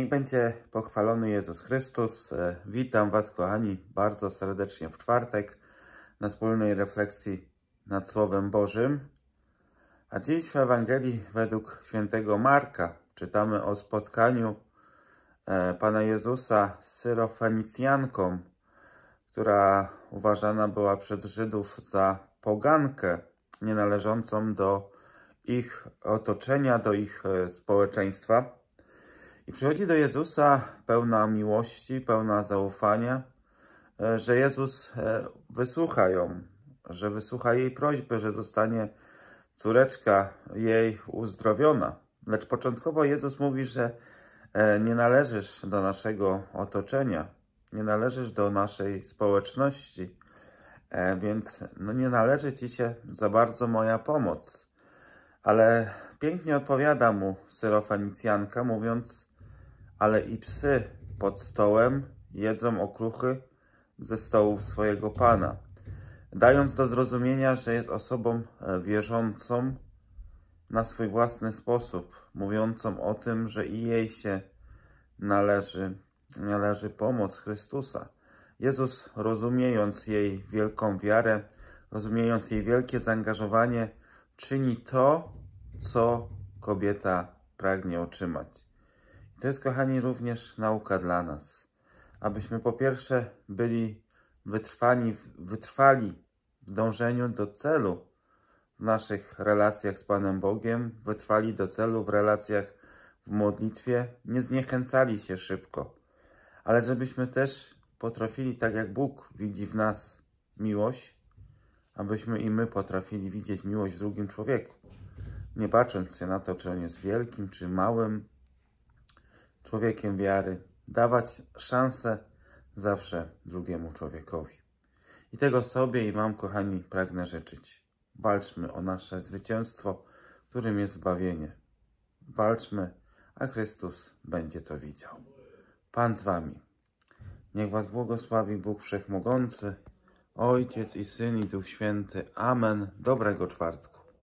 Niech będzie pochwalony Jezus Chrystus. E, witam Was, kochani, bardzo serdecznie w czwartek na wspólnej refleksji nad Słowem Bożym. A dziś w Ewangelii według świętego Marka czytamy o spotkaniu e, Pana Jezusa z syrofenicjanką, która uważana była przez Żydów za pogankę nienależącą do ich otoczenia, do ich e, społeczeństwa. I przychodzi do Jezusa pełna miłości, pełna zaufania, e, że Jezus e, wysłucha ją, że wysłucha jej prośby, że zostanie córeczka jej uzdrowiona. Lecz początkowo Jezus mówi, że e, nie należysz do naszego otoczenia, nie należysz do naszej społeczności, więc no nie należy ci się za bardzo moja pomoc. Ale pięknie odpowiada mu syrofenicjanka, mówiąc, ale i psy pod stołem jedzą okruchy ze stołów swojego pana, dając do zrozumienia, że jest osobą e, wierzącą na swój własny sposób, mówiącą o tym, że i jej się należy, należy pomoc Chrystusa. Jezus, rozumiejąc jej wielką wiarę, rozumiejąc jej wielkie zaangażowanie, czyni to, co kobieta pragnie otrzymać. To jest, kochani, również nauka dla nas, abyśmy po pierwsze byli wytrwani, wytrwali w dążeniu do celu w naszych relacjach z Panem Bogiem, wytrwali do celu w relacjach w modlitwie, nie zniechęcali się szybko, ale żebyśmy też potrafili, tak jak Bóg widzi w nas miłość, abyśmy i my potrafili widzieć miłość w drugim człowieku, nie bacząc się na to, czy on jest wielkim, czy małym, człowiekiem wiary, dawać szansę zawsze drugiemu człowiekowi. I tego sobie i Wam, kochani, pragnę życzyć. Walczmy o nasze zwycięstwo, którym jest zbawienie. Walczmy, a Chrystus będzie to widział. Pan z Wami. Niech Was błogosławi Bóg Wszechmogący, Ojciec i Syn i Duch Święty. Amen. Dobrego czwartku.